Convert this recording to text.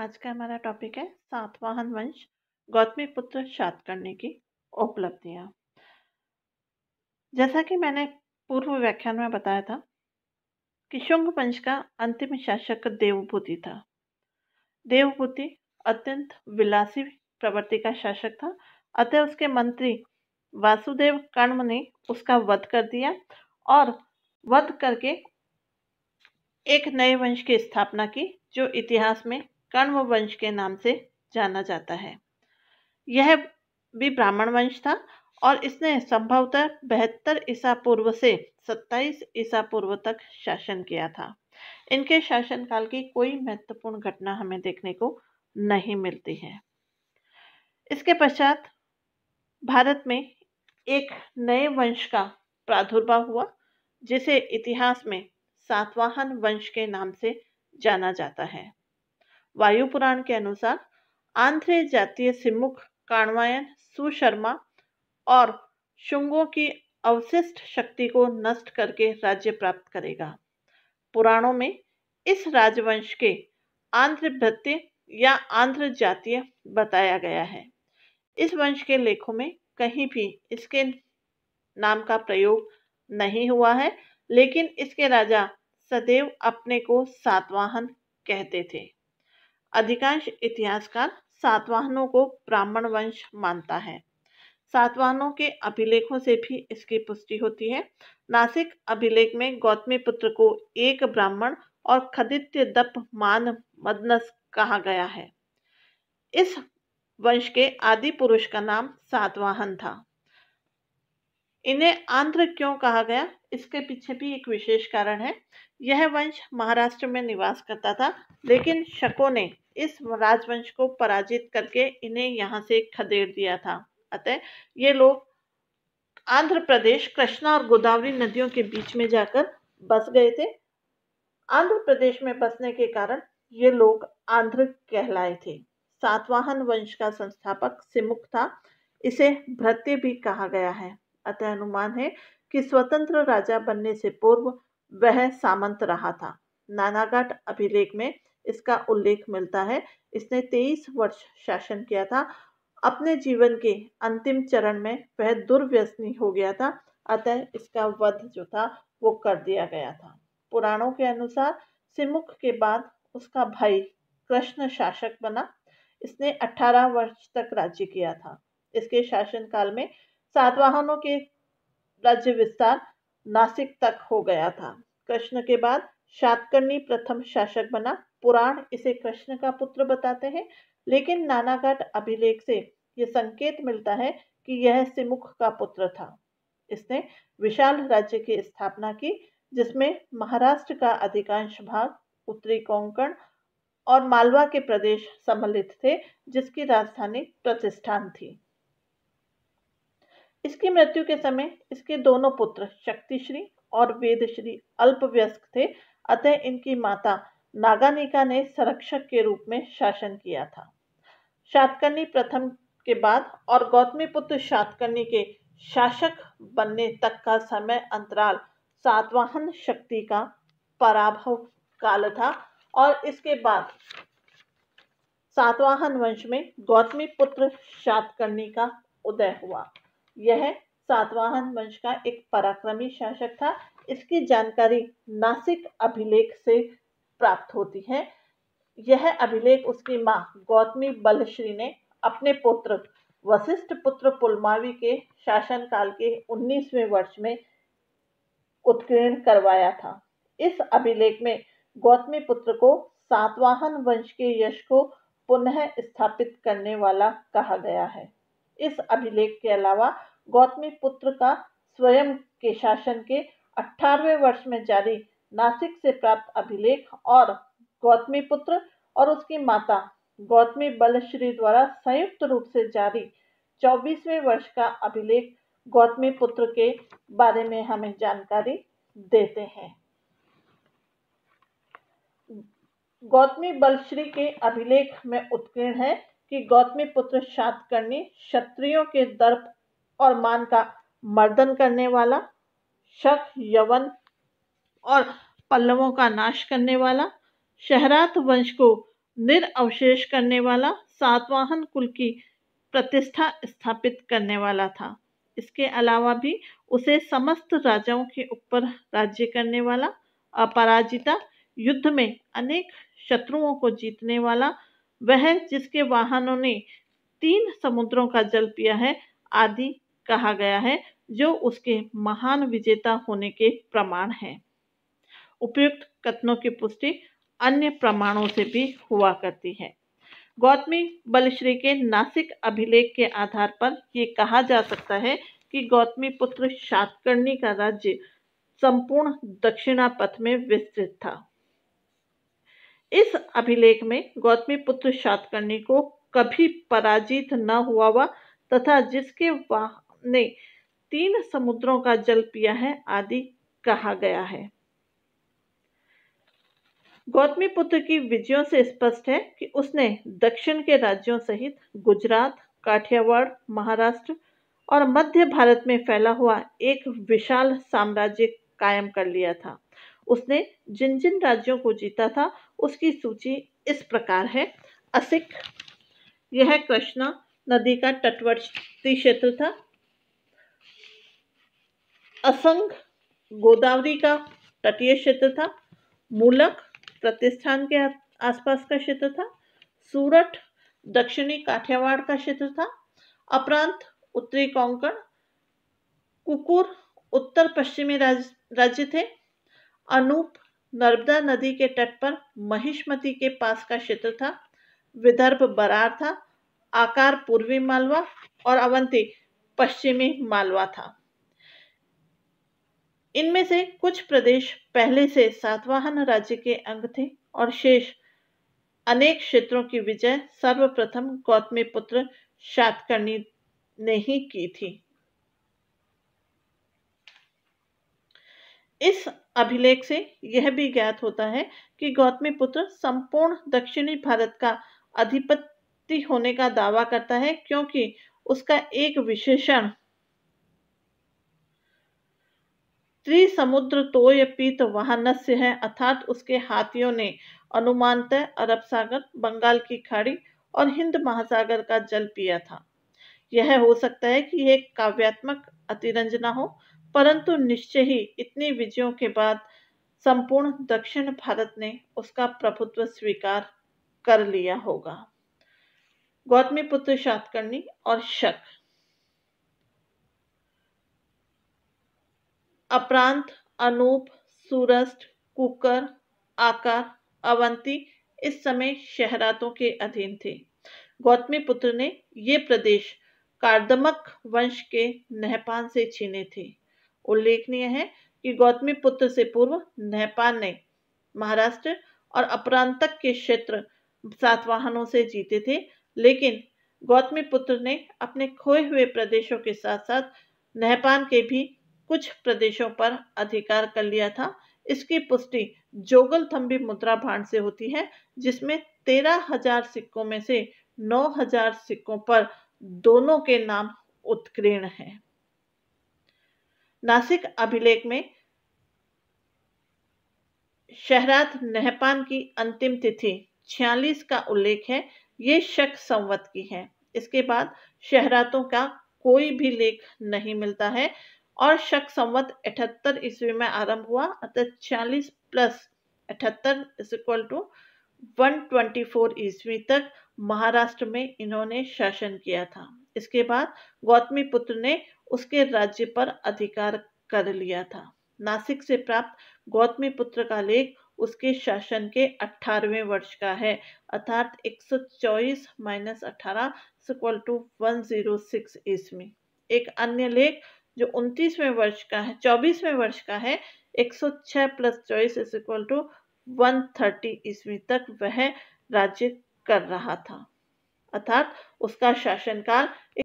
आज का हमारा टॉपिक है सातवाहन वंश गौतमी पुत्र शात करने की उपलब्धियाँ जैसा कि मैंने पूर्व व्याख्यान में बताया था कि शुंग वंश का अंतिम शासक देवभूति था देवभूति अत्यंत विलासी प्रवृत्ति का शासक था अतः उसके मंत्री वासुदेव कर्म ने उसका वध कर दिया और वध करके एक नए वंश की स्थापना की जो इतिहास में कर्ण वंश के नाम से जाना जाता है यह भी ब्राह्मण वंश था और इसने संभवतः बहत्तर ईसा पूर्व से 27 ईसा पूर्व तक शासन किया था इनके शासनकाल की कोई महत्वपूर्ण घटना हमें देखने को नहीं मिलती है इसके पश्चात भारत में एक नए वंश का प्रादुर्भाव हुआ जिसे इतिहास में सातवाहन वंश के नाम से जाना जाता है वायु पुराण के अनुसार आंध्र जातीय सिमुख काणवायन सुशर्मा और शुंगों की अवशिष्ट शक्ति को नष्ट करके राज्य प्राप्त करेगा पुराणों में इस राजवंश के आंध्र भृत्य या आंध्र जातीय बताया गया है इस वंश के लेखों में कहीं भी इसके नाम का प्रयोग नहीं हुआ है लेकिन इसके राजा सदैव अपने को सातवाहन कहते थे अधिकांश इतिहासकार सातवाहनों को ब्राह्मण वंश मानता है सातवाहनों के अभिलेखों से भी इसकी पुष्टि होती है नासिक अभिलेख में गौतमी पुत्र को एक ब्राह्मण और खदित्य दप मान मदनस कहा गया है इस वंश के आदि पुरुष का नाम सातवाहन था इन्हें आंध्र क्यों कहा गया इसके पीछे भी एक विशेष कारण है यह वंश महाराष्ट्र में निवास करता था लेकिन शकों ने इस राजवंश को पराजित करके इन्हें यहाँ से खदेड़ दिया था अतः ये लोग आंध्र प्रदेश कृष्णा और गोदावरी नदियों के बीच में जाकर बस गए थे आंध्र प्रदेश में बसने के कारण ये लोग आंध्र कहलाए थे सातवाहन वंश का संस्थापक सिमुख था इसे भ्रत्य भी कहा गया है अतः अनुमान है कि स्वतंत्र राजा बनने से पूर्व वह सामंत रहा था नानाघाट अभिलेख में इसका उल्लेख मिलता है इसने तेईस वर्ष शासन किया था अपने जीवन के अंतिम चरण में वह दुर्व्यसनी हो गया था अतः इसका वध जो था वो कर दिया गया था पुराणों के अनुसार सिमुख के बाद उसका भाई कृष्ण शासक बना इसने 18 वर्ष तक राज्य किया था इसके शासनकाल में सातवाहनों के राज्य विस्तार नासिक तक हो गया था कृष्ण के बाद शातकर्णी प्रथम शासक बना पुराण इसे कृष्ण का पुत्र बताते हैं लेकिन नानाघाट अभिलेख से यह संकेत मिलता है कि यह सिमुख का पुत्र था इसने विशाल राज्य की स्थापना की जिसमें महाराष्ट्र का अधिकांश भाग उत्तरी कोंकण और मालवा के प्रदेश सम्मिलित थे जिसकी राजधानी प्रतिष्ठान थी इसकी मृत्यु के समय इसके दोनों पुत्र शक्तिश्री और वेदश्री अल्पव्यस्क थे अतः इनकी माता नागानिका ने संरक्षक के रूप में शासन किया था शातकर्णी प्रथम के बाद और गौतमी पुत्र शातकर्णी के शासक बनने तक का समय अंतराल सातवाहन शक्ति का पराभव काल था और इसके बाद सातवाहन वंश में गौतमी पुत्र शातकर्णी का उदय हुआ यह सातवाहन वंश का एक पराक्रमी शासक था इसकी जानकारी नासिक अभिलेख से प्राप्त होती है यह अभिलेख उसकी माँ गौतमी बलश्री ने अपने पुत्र वशिष्ठ पुत्र पुलमावी के शासनकाल के 19वें वर्ष में उत्कीर्ण करवाया था इस अभिलेख में गौतमी पुत्र को सातवाहन वंश के यश को पुनः स्थापित करने वाला कहा गया है इस अभिलेख के अलावा गौतमी पुत्र का स्वयं के शासन के 18वें वर्ष में जारी नासिक से प्राप्त अभिलेख और गौतमी पुत्र और उसकी माता गौतमी बलश्री द्वारा संयुक्त रूप से जारी 24वें वर्ष का अभिलेख गौतमी पुत्र के बारे में हमें जानकारी देते हैं गौतमी बलश्री के अभिलेख में उत्कीर्ण है कि गौतमी पुत्र शातकर्णी क्षत्रियों के दर्प और मान का मर्दन करने वाला शक यवन और पल्लवों का नाश करने वाला शहरात वंश को निरअवशेष करने वाला सातवाहन कुल की प्रतिष्ठा स्थापित करने वाला था इसके अलावा भी उसे समस्त राजाओं के ऊपर राज्य करने वाला अपराजिता युद्ध में अनेक शत्रुओं को जीतने वाला वह जिसके वाहनों ने तीन समुद्रों का जल पिया है आदि कहा गया है जो उसके महान विजेता होने के प्रमाण हैं उपयुक्त कथनों की पुष्टि अन्य प्रमाणों से भी हुआ करती है गौतमी बलश्री के नासिक अभिलेख के आधार पर ये कहा जा सकता है कि गौतमी पुत्र शातकर्णी का राज्य संपूर्ण दक्षिणा पथ में विस्तृत था इस अभिलेख में गौतमी पुत्र शातकर्णी को कभी पराजित न हुआ हुआ तथा जिसके वाह ने तीन समुद्रों का जल पिया है आदि कहा गया है गौतमी पुत्र की विजयों से स्पष्ट है कि उसने दक्षिण के राज्यों सहित गुजरात काठियावाड़ महाराष्ट्र और मध्य भारत में फैला हुआ एक विशाल साम्राज्य कायम कर लिया था उसने जिन जिन राज्यों को जीता था उसकी सूची इस प्रकार है असिक यह कृष्णा नदी का तटवर्ती क्षेत्र था असंग गोदावरी का तटीय क्षेत्र था मूलक प्रतिष्ठान के आसपास का क्षेत्र था सूरत दक्षिणी काठियावाड़ का क्षेत्र था अपरांत उत्तरी कोंकण कुकुर उत्तर पश्चिमी राज्य थे अनूप नर्मदा नदी के तट पर महिष्मती के पास का क्षेत्र था विदर्भ बरार था आकार पूर्वी मालवा और अवंती पश्चिमी मालवा था इनमें से कुछ प्रदेश पहले से सातवाहन राज्य के अंग थे और शेष अनेक क्षेत्रों की विजय सर्वप्रथम गौतमी पुत्र शातकर्णी ने ही की थी इस अभिलेख से यह भी ज्ञात होता है कि गौतमीपुत्र संपूर्ण दक्षिणी भारत का अधिपति होने का दावा करता है क्योंकि उसका एक विशेषण त्रिसमुद्र तोय पीत वाहनस्य है अर्थात उसके हाथियों ने अनुमानतः अरब सागर बंगाल की खाड़ी और हिंद महासागर का जल पिया था यह हो सकता है कि यह काव्यात्मक अतिरंजना हो परंतु निश्चय ही इतनी विजयों के बाद संपूर्ण दक्षिण भारत ने उसका प्रभुत्व स्वीकार कर लिया होगा गौतमी पुत्र शातकर्णी और शक अपरांत अनूप सूरस्ट कुकर आकार अवंती इस समय शहरातों के अधीन थे गौतमी पुत्र ने ये प्रदेश कार्दमक वंश के नहपान से छीने थे उल्लेखनीय है कि गौतमी पुत्र से पूर्व नेपाल ने महाराष्ट्र और अपरांतक के क्षेत्र सातवाहनों से जीते थे लेकिन गौतमी पुत्र ने अपने खोए हुए प्रदेशों के साथ साथ नेपाल के भी कुछ प्रदेशों पर अधिकार कर लिया था इसकी पुष्टि जोगल थम्बी मुद्रा भांड से होती है जिसमें तेरह हजार सिक्कों में से नौ हजार सिक्कों पर दोनों के नाम उत्कीर्ण हैं नासिक अभिलेख में शहरात नहपान की अंतिम तिथि 46 का उल्लेख है ये शक संवत की है इसके बाद शहरातों का कोई भी लेख नहीं मिलता है और शक संवत अठहत्तर ईस्वी में आरंभ हुआ अतः 40 प्लस अठहत्तर इज इक्वल टू 124 ईस्वी तक महाराष्ट्र में इन्होंने शासन किया था इसके बाद गौतमी पुत्र ने उसके राज्य पर अधिकार कर लिया था नासिक से प्राप्त गौतमी पुत्र का लेख उसके शासन के 18वें वर्ष का है अर्थात 124 माइनस अठारह इक्वल टू 106 ईस्वी एक अन्य लेख जो 29वें वर्ष का है 24वें वर्ष का है 106 प्लस चौबीस इज इक्वल टू 130 ईस्वी तक वह राज्य कर रहा था अर्थात उसका शासनकाल